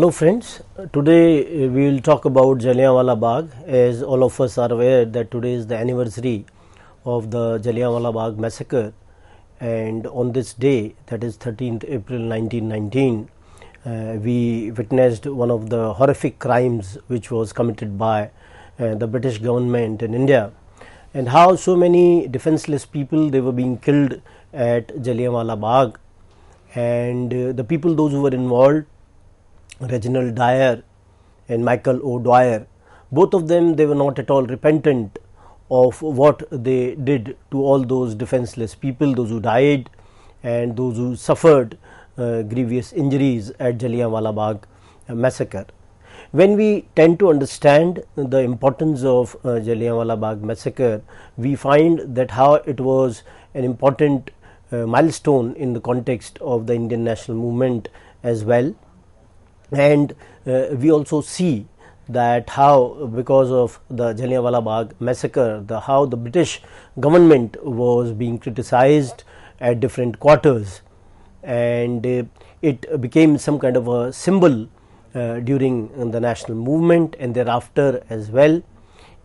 Hello friends, today uh, we will talk about Jallianwala Bagh as all of us are aware that today is the anniversary of the Jallianwala Bagh massacre and on this day that is 13th April 1919 uh, we witnessed one of the horrific crimes which was committed by uh, the British government in India and how so many defenseless people they were being killed at Jallianwala Bagh and uh, the people those who were involved Reginald Dyer and Michael O'Dwyer. Both of them, they were not at all repentant of what they did to all those defenseless people, those who died and those who suffered uh, grievous injuries at Jallianwala Bagh massacre. When we tend to understand the importance of uh, Jallianwala Bagh massacre, we find that how it was an important uh, milestone in the context of the Indian national movement as well and uh, we also see that how because of the Jallianwala Bagh massacre the how the British government was being criticized at different quarters and uh, it became some kind of a symbol uh, during the national movement and thereafter as well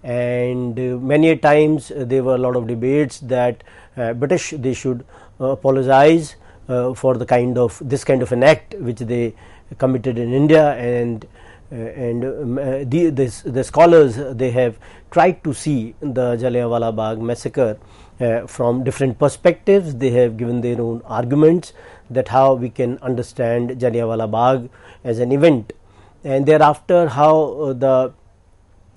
and uh, many times uh, there were a lot of debates that uh, British they should apologize for the kind of this kind of an act which they committed in India and uh, and um, uh, the, this, the, scholars uh, they have tried to see the Jallianwala Bagh massacre uh, from different perspectives. They have given their own arguments that how we can understand Jallianwala Bagh as an event, and thereafter how uh, the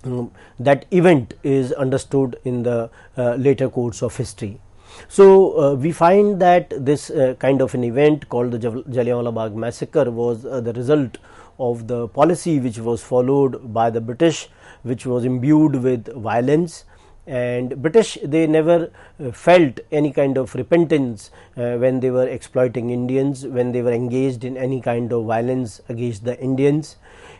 um, that event is understood in the uh, later course of history. So, uh, we find that this uh, kind of an event called the Jallianwala Bagh massacre was uh, the result of the policy which was followed by the British which was imbued with violence and British they never uh, felt any kind of repentance uh, when they were exploiting Indians, when they were engaged in any kind of violence against the Indians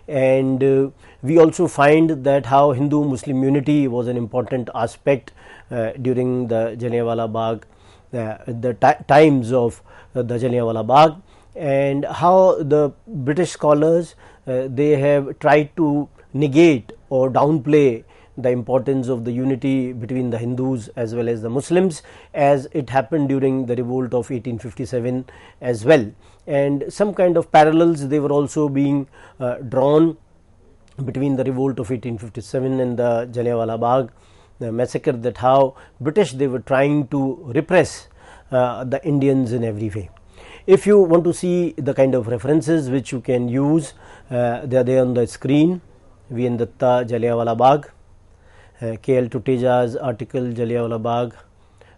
and uh, we also find that how Hindu Muslim unity was an important aspect uh, during the Jallianwala Bagh uh, the times of uh, the Jallianwala Bagh and how the British scholars uh, they have tried to negate or downplay the importance of the unity between the Hindus as well as the Muslims as it happened during the revolt of 1857 as well and some kind of parallels they were also being uh, drawn between the revolt of 1857 and the Jallianwala Bagh the massacre that how British they were trying to repress uh, the Indians in every way. If you want to see the kind of references which you can use, uh, they are there on the screen. V. N. Datta, Jallianwala Bagh, uh, K.L. Tuteja's article Jallianwala Bagh,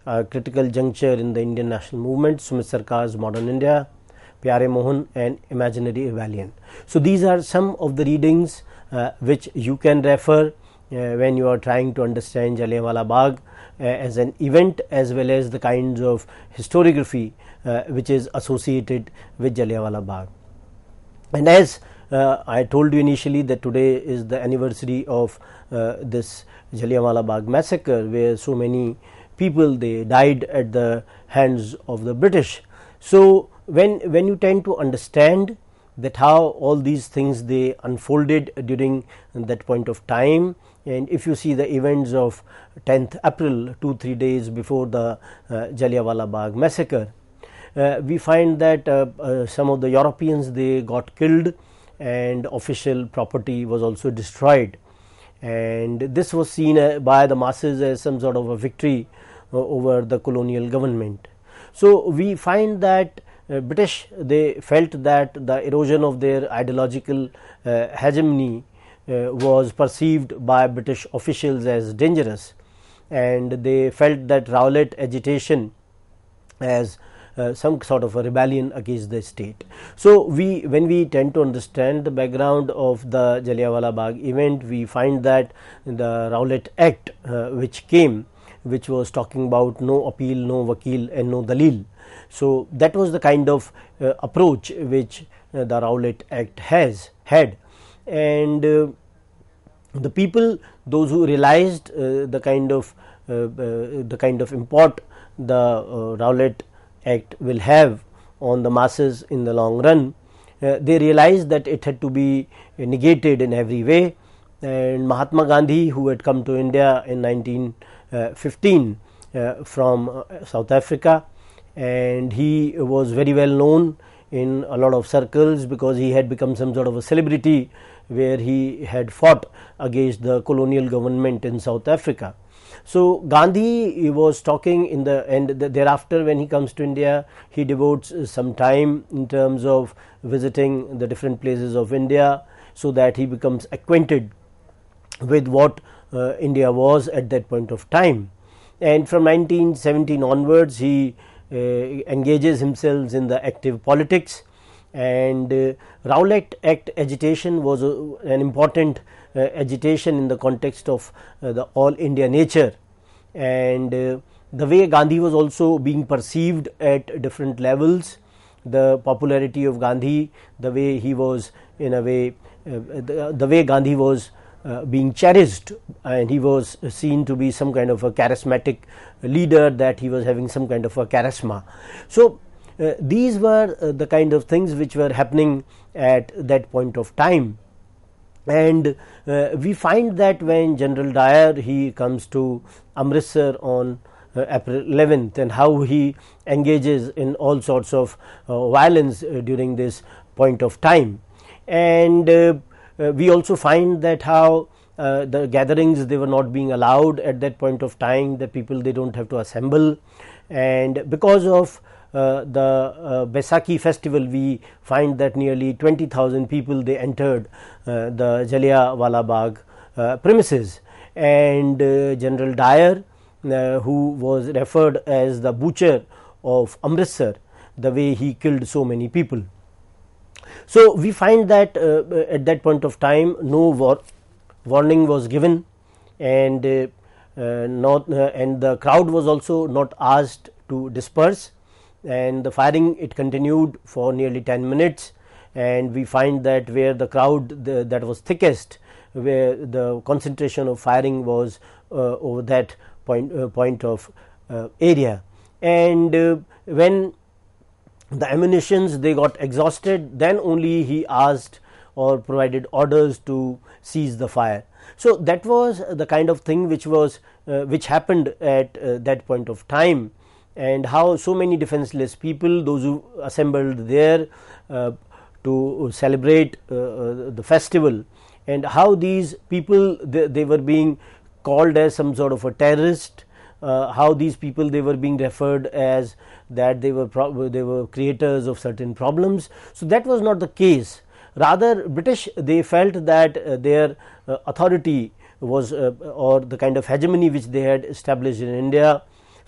uh, Critical Juncture in the Indian National Movement, Sumit Sarkar's Modern India, Pyare Mohan and Imaginary Rebellion. So, these are some of the readings uh, which you can refer uh, when you are trying to understand Jallianwala Bagh uh, as an event as well as the kinds of historiography which is associated with Jallianwala Bagh. And as uh, I told you initially that today is the anniversary of uh, this Jallianwala Bagh massacre, where so many people they died at the hands of the British. So when when you tend to understand that how all these things they unfolded during that point of time and if you see the events of 10th April 2 3 days before the uh, Jallianwala Bagh massacre uh, we find that uh, uh, some of the Europeans they got killed and official property was also destroyed and this was seen uh, by the masses as some sort of a victory uh, over the colonial government. So, we find that uh, British they felt that the erosion of their ideological uh, hegemony uh, was perceived by British officials as dangerous and they felt that Rowlatt agitation as uh, some sort of a rebellion against the state. So, we when we tend to understand the background of the Jallianwala Bagh event, we find that the Rowlatt Act uh, which came which was talking about no appeal, no vakil and no dalil. So, that was the kind of uh, approach which uh, the Rowlatt Act has had and uh, the people those who realized the kind of the kind of import the uh, Rowlatt act will have on the masses in the long run. Uh, they realized that it had to be negated in every way and Mahatma Gandhi who had come to India in 1915 uh, from uh, South Africa and he was very well known in a lot of circles because he had become some sort of a celebrity where he had fought against the colonial government in South Africa. So, Gandhi was talking in the and the, thereafter when he comes to India he devotes uh, some time in terms of visiting the different places of India. So, that he becomes acquainted with what uh, India was at that point of time and from 1917 onwards he uh, engages himself in the active politics and uh, Rowlett Act agitation was uh, an important uh, agitation in the context of uh, the all India nature and uh, the way Gandhi was also being perceived at different levels, the popularity of Gandhi, the way he was in a way, uh, the, the, way Gandhi was being cherished and he was seen to be some kind of a charismatic leader that he was having some kind of a charisma. So, uh, these were uh, the kind of things which were happening at that point of time and uh, we find that when general dyer he comes to amritsar on uh, april 11th and how he engages in all sorts of uh, violence during this point of time and we also find that how uh, the gatherings they were not being allowed at that point of time the people they don't have to assemble and because of uh, the uh, festival we find that nearly 20,000 people they entered uh, the Jallianwala Bagh uh, premises and uh, General Dyer who was referred as the butcher of Amritsar the way he killed so many people. So, we find that at that point of time no war warning was given and uh, not uh, and the crowd was also not asked to disperse and the firing it continued for nearly 10 minutes and we find that where the crowd the, that was thickest where the concentration of firing was uh, over that point uh, point of uh, area and uh, when the ammunitions they got exhausted then only he asked or provided orders to cease the fire so that was the kind of thing which was uh, which happened at uh, that point of time and how so many defenseless people those who assembled there uh, to celebrate uh, uh, the festival and how these people they, they, were being called as some sort of a terrorist uh, how these people they were being referred as that they were they were creators of certain problems so that was not the case rather british they felt that uh, their uh, authority was or the kind of hegemony which they had established in india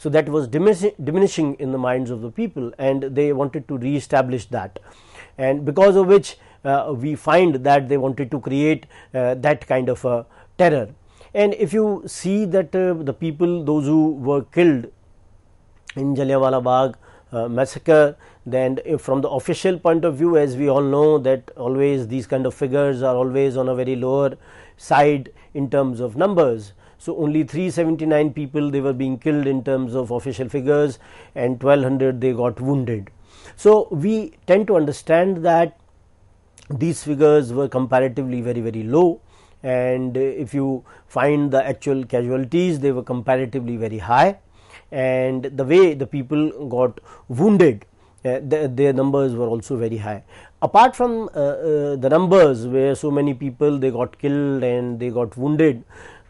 so, that was diminishing in the minds of the people and they wanted to re-establish that and because of which uh, we find that they wanted to create uh, that kind of a terror. And if you see that uh, the people those who were killed in Jallianwala Bagh uh, massacre then from the official point of view as we all know that always these kind of figures are always on a very lower side in terms of numbers so, only 379 people they were being killed in terms of official figures and 1200 they got wounded. So, we tend to understand that these figures were comparatively very very low and if you find the actual casualties they were comparatively very high and the way the people got wounded uh, their numbers were also very high. Apart from uh, uh, the numbers where so many people they got killed and they got wounded,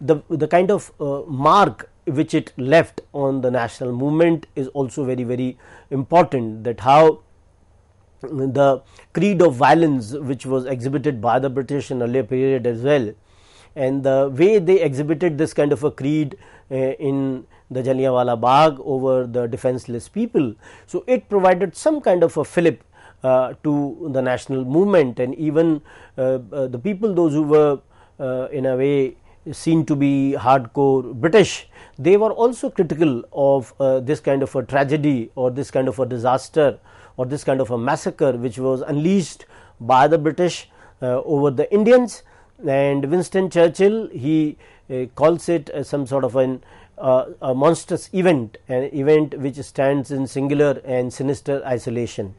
the, the kind of uh, mark which it left on the national movement is also very very important that how the creed of violence which was exhibited by the British in earlier period as well and the way they exhibited this kind of a creed uh, in the Jallianwala Bagh over the defenseless people. So, it provided some kind of a fillip uh, to the national movement and even uh, uh the people those who were uh, in a way seen to be hardcore British, they were also critical of uh, this kind of a tragedy or this kind of a disaster or this kind of a massacre which was unleashed by the British uh, over the Indians. And Winston Churchill he uh, calls it uh, some sort of an uh, a monstrous event, an event which stands in singular and sinister isolation.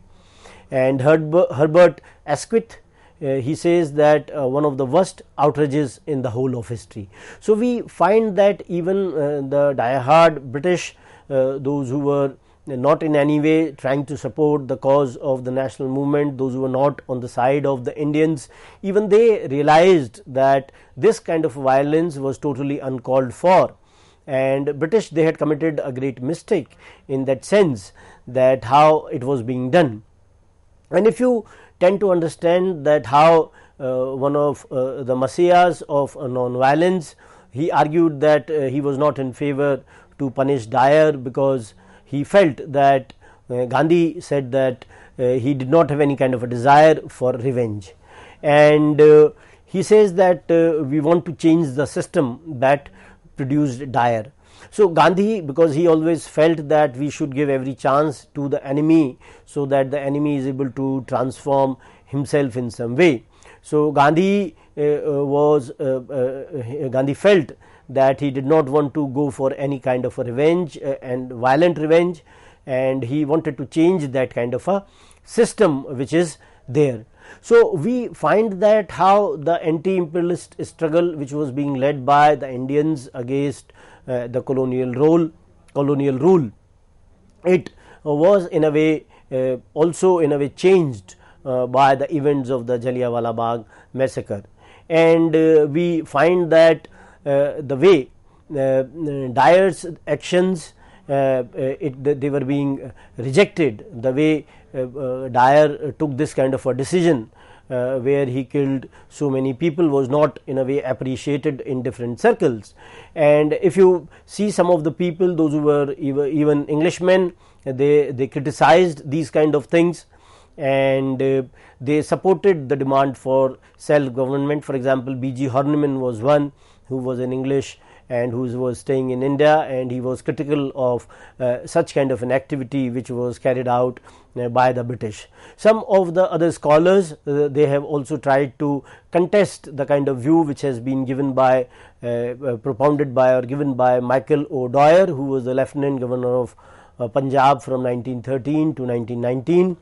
And Herb Herbert Asquith uh, he says that uh, one of the worst outrages in the whole of history. So, we find that even uh, the diehard British those who were not in any way trying to support the cause of the national movement, those who were not on the side of the Indians, even they realized that this kind of violence was totally uncalled for. And British they had committed a great mistake in that sense that how it was being done. And if you tend to understand that how uh, one of uh, the messiahs of nonviolence, uh, non-violence, he argued that uh, he was not in favor to punish Dyer because he felt that uh, Gandhi said that he did not have any kind of a desire for revenge. And he says that we want to change the system that produced Dyer. So, Gandhi because he always felt that we should give every chance to the enemy, so that the enemy is able to transform himself in some way. So, Gandhi uh, uh was uh, uh, Gandhi felt that he did not want to go for any kind of a revenge uh, and violent revenge and he wanted to change that kind of a system which is there. So, we find that how the anti imperialist struggle which was being led by the Indians against uh, the colonial role colonial rule. It was in a way uh, also in a way changed uh, by the events of the Jallianwala Bagh massacre and we find that the way Dyer's actions uh, it, they were being rejected the way uh, uh, Dyer took this kind of a decision uh, where he killed so many people was not in a way appreciated in different circles. And if you see some of the people, those who were even Englishmen, they, they criticized these kind of things and uh, they supported the demand for self government. For example, B. G. Horniman was one who was an English and who was staying in India and he was critical of uh, such kind of an activity which was carried out uh, by the British. Some of the other scholars uh, they have also tried to contest the kind of view which has been given by uh, uh, propounded by or given by Michael O'Dwyer who was the lieutenant governor of uh, Punjab from 1913 to 1919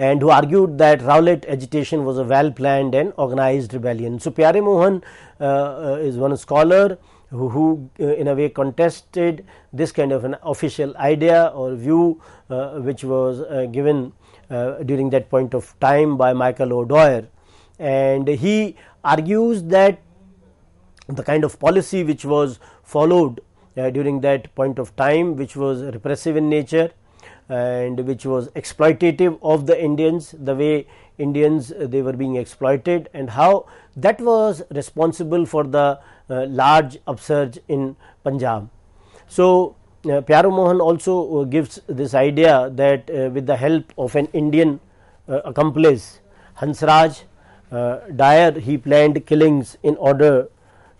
and who argued that Rowlatt agitation was a well planned and organized rebellion. So, Pyare Mohan uh, uh, is one scholar who, who uh, in a way contested this kind of an official idea or view uh, which was uh, given uh, during that point of time by Michael O'Dwyer and he argues that the kind of policy which was followed during that point of time which was repressive in nature and which was exploitative of the Indians the way Indians uh, they were being exploited and how that was responsible for the uh, large upsurge in Punjab. So, uh, Mohan also uh, gives this idea that with the help of an Indian accomplice Hansraj uh, Dyer he planned killings in order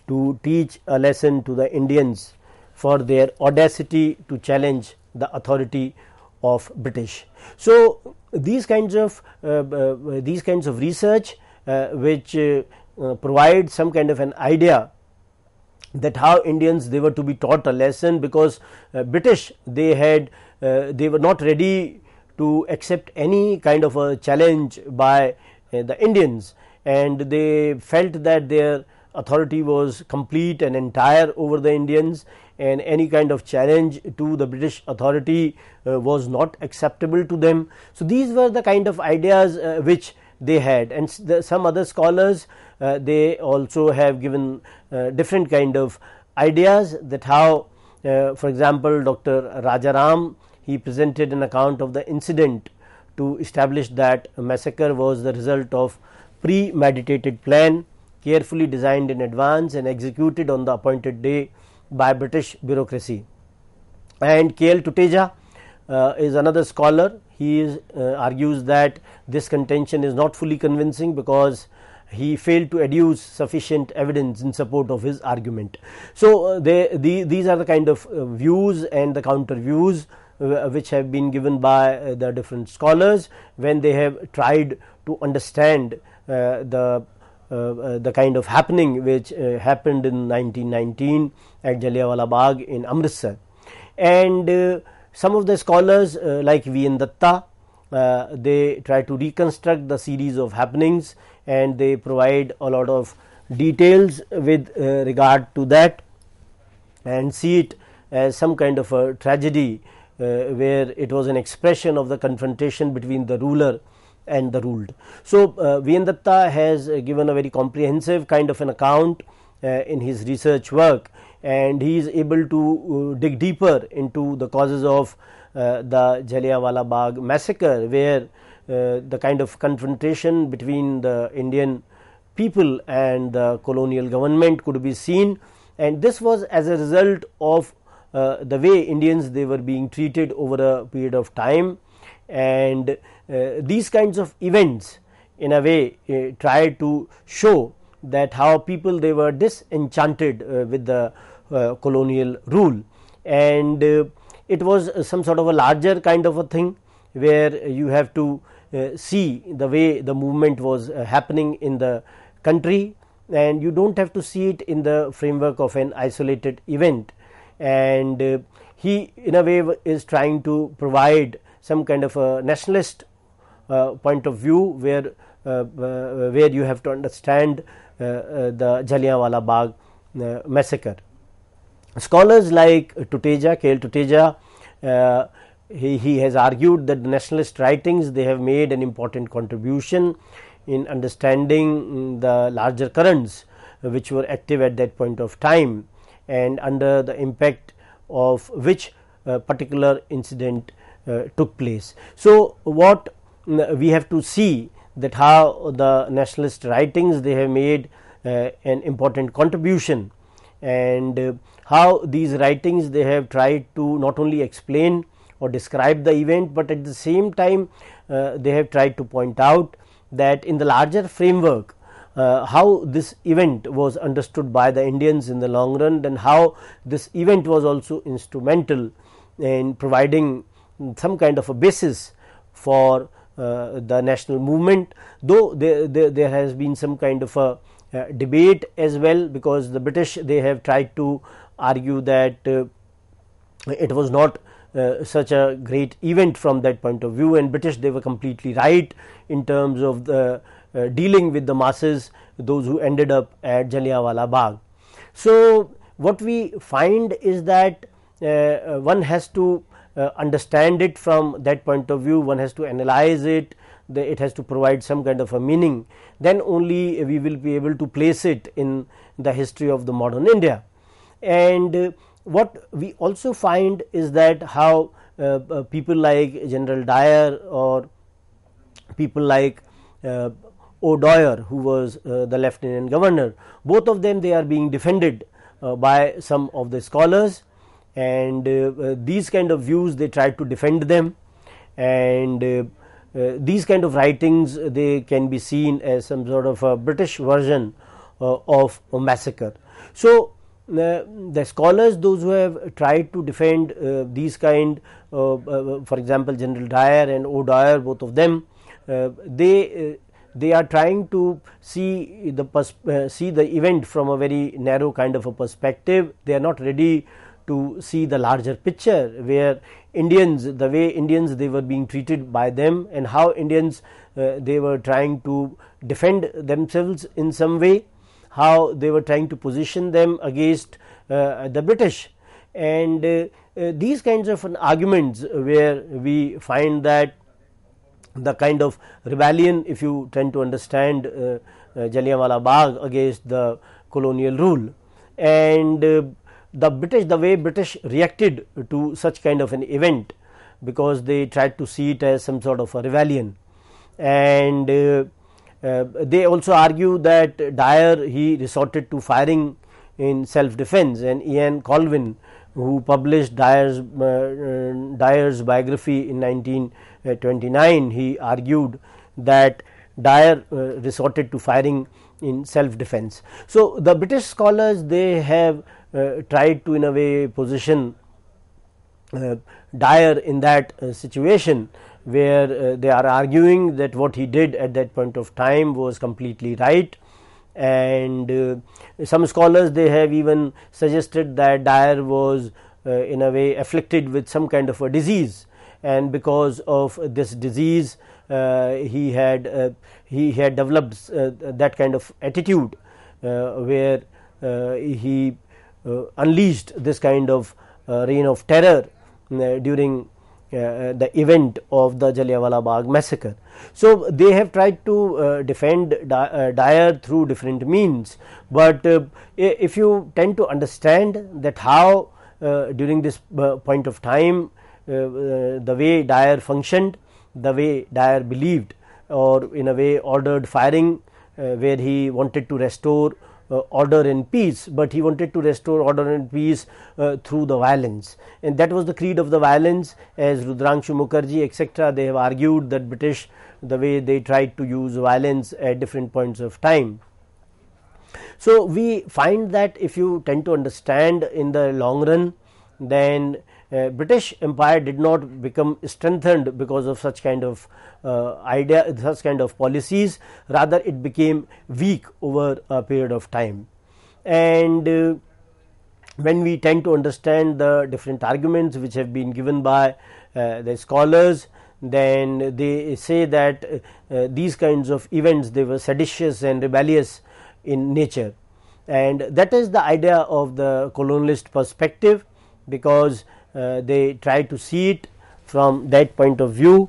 to teach a lesson to the Indians for their audacity to challenge the authority of British. So, these kinds of uh, uh, these kinds of research uh, which provide some kind of an idea that how Indians they were to be taught a lesson because British they had they were not ready to accept any kind of a challenge by the Indians and they felt that their authority was complete and entire over the Indians and any kind of challenge to the British authority uh, was not acceptable to them. So, these were the kind of ideas uh, which they had and the, some other scholars uh, they also have given different kind of ideas that how for example, Dr. Rajaram he presented an account of the incident to establish that a massacre was the result of premeditated plan carefully designed in advance and executed on the appointed day by British bureaucracy. And K.L. Tuteja uh, is another scholar, he is, uh, argues that this contention is not fully convincing because he failed to adduce sufficient evidence in support of his argument. So, uh, they, the, these are the kind of uh, views and the counter views uh, which have been given by uh, the different scholars when they have tried to understand the uh, uh, the kind of happening which uh, happened in 1919 at Jallianwala Bagh in Amritsar. And some of the scholars like V. N. Datta, they try to reconstruct the series of happenings and they provide a lot of details with regard to that and see it as some kind of a tragedy uh, where it was an expression of the confrontation between the ruler and the ruled. So, uh, has uh, given a very comprehensive kind of an account uh, in his research work and he is able to uh, dig deeper into the causes of uh, the Jallianwala Bagh massacre where the kind of confrontation between the Indian people and the colonial government could be seen and this was as a result of uh, the way Indians they were being treated over a period of time and uh, these kinds of events in a way uh, try to show that how people they were disenchanted uh, with the colonial rule and it was some sort of a larger kind of a thing where you have to uh, see the way the movement was uh, happening in the country and you do not have to see it in the framework of an isolated event and uh, he in a way is trying to provide some kind of a nationalist uh, point of view where uh, uh, where you have to understand the Jallianwala Bagh massacre. Scholars like Tuteja, K. L. Tuteja, he, he has argued that the nationalist writings they have made an important contribution in understanding mm, the larger currents which were active at that point of time and under the impact of which uh, particular incident uh, took place. So, what we have to see that how the nationalist writings they have made uh, an important contribution and uh, how these writings they have tried to not only explain or describe the event, but at the same time uh, they have tried to point out that in the larger framework uh, how this event was understood by the Indians in the long run and how this event was also instrumental in providing some kind of a basis for uh, the national movement though there, there, there, has been some kind of a uh, debate as well because the British they have tried to argue that uh, it was not uh, such a great event from that point of view and British they were completely right in terms of the uh, dealing with the masses those who ended up at Jallianwala Bagh. So, what we find is that uh, one has to uh, understand it from that point of view, one has to analyze it, the, it has to provide some kind of a meaning, then only we will be able to place it in the history of the modern India. And uh, what we also find is that how uh, uh people like General Dyer or people like uh, O'Doyer who was uh, the lieutenant governor, both of them they are being defended by some of the scholars and uh, uh, these kind of views they try to defend them and uh, these kind of writings they can be seen as some sort of a British version of a massacre. So, uh, the scholars those who have tried to defend uh, these kind uh, for example general dyer and o'dyer both of them they they are trying to see the see the event from a very narrow kind of a perspective they are not ready to see the larger picture where Indians the way Indians they were being treated by them and how Indians uh, they were trying to defend themselves in some way how they were trying to position them against uh, the British and uh, uh these kinds of arguments where we find that the kind of rebellion if you tend to understand uh, uh, Jallianwala Bagh against the colonial rule and the British the way British reacted to such kind of an event because they tried to see it as some sort of a rebellion and uh, uh, they also argue that Dyer he resorted to firing in self defense and Ian Colvin who published Dyer's, uh, uh Dyer's biography in 1929 he argued that Dyer uh, resorted to firing in self defense. So, the British scholars they have uh, tried to in a way position uh, Dyer in that uh, situation where uh, they are arguing that what he did at that point of time was completely right and uh, some scholars they have even suggested that Dyer was uh, in a way afflicted with some kind of a disease and because of this disease he had he had developed that kind of attitude where he uh, unleashed this kind of uh, reign of terror uh, during uh, the event of the Jallianwala Bagh massacre. So, they have tried to uh, defend uh, Dyer through different means, but if you tend to understand that how during this point of time the way Dyer functioned, the way Dyer believed or in a way ordered firing where he wanted to restore uh, order and peace, but he wanted to restore order and peace uh, through the violence and that was the creed of the violence as Rudrangshu Mukherjee etc. they have argued that British the way they tried to use violence at different points of time. So, we find that if you tend to understand in the long run then uh, British Empire did not become strengthened because of such kind of uh, idea, such kind of policies. Rather, it became weak over a period of time. And uh, when we tend to understand the different arguments which have been given by uh, the scholars, then they say that uh, these kinds of events they were seditious and rebellious in nature. And that is the idea of the colonialist perspective because uh, they try to see it from that point of view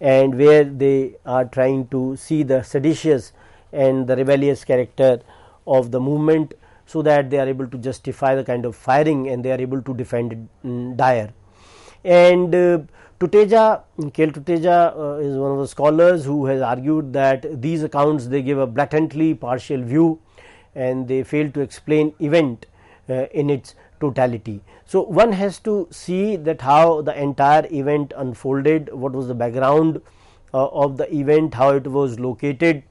and where they are trying to see the seditious and the rebellious character of the movement so that they are able to justify the kind of firing and they are able to defend um, Dyer. And uh, Tuteja, Kail Tuteja uh, is one of the scholars who has argued that these accounts they give a blatantly partial view and they fail to explain event uh, in its totality. So, one has to see that how the entire event unfolded, what was the background uh, of the event, how it was located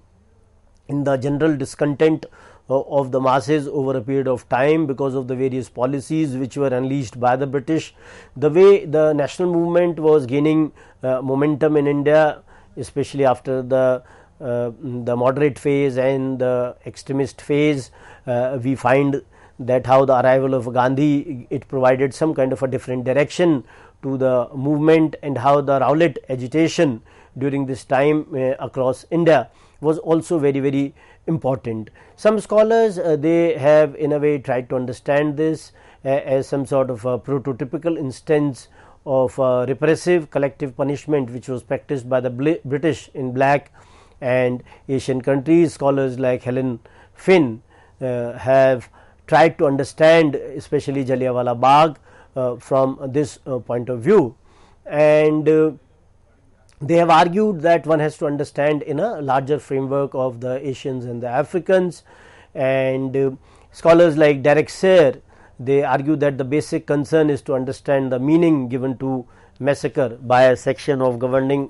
in the general discontent uh, of the masses over a period of time because of the various policies which were unleashed by the British. The way the national movement was gaining uh, momentum in India, especially after the uh, the moderate phase and the extremist phase, uh, we find that how the arrival of Gandhi it provided some kind of a different direction to the movement and how the Rowlatt agitation during this time uh, across India was also very very important. Some scholars uh, they have in a way tried to understand this uh, as some sort of a prototypical instance of repressive collective punishment which was practiced by the British in black and Asian countries. Scholars like Helen Finn uh, have tried to understand especially Jallianwala Bagh uh, from this uh, point of view and uh, they have argued that one has to understand in a larger framework of the Asians and the Africans and uh, scholars like Derek Sayre they argue that the basic concern is to understand the meaning given to massacre by a section of governing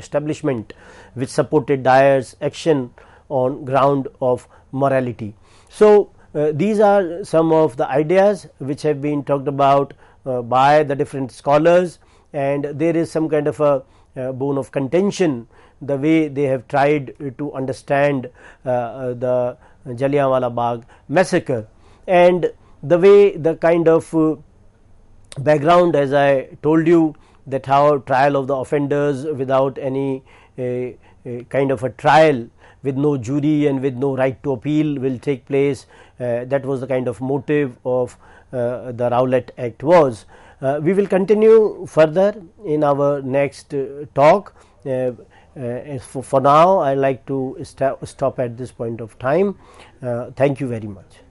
establishment which supported Dyer's action on ground of morality. So, uh, these are some of the ideas which have been talked about uh, by the different scholars and there is some kind of a uh, bone of contention the way they have tried to understand the Jallianwala Bagh massacre and the way the kind of background as I told you that how trial of the offenders without any uh, uh, kind of a trial with no jury and with no right to appeal will take place. Uh, that was the kind of motive of uh, the Rowlett Act was. Uh, we will continue further in our next uh, talk. Uh, uh, for, for, now, I like to st stop at this point of time. thank you very much.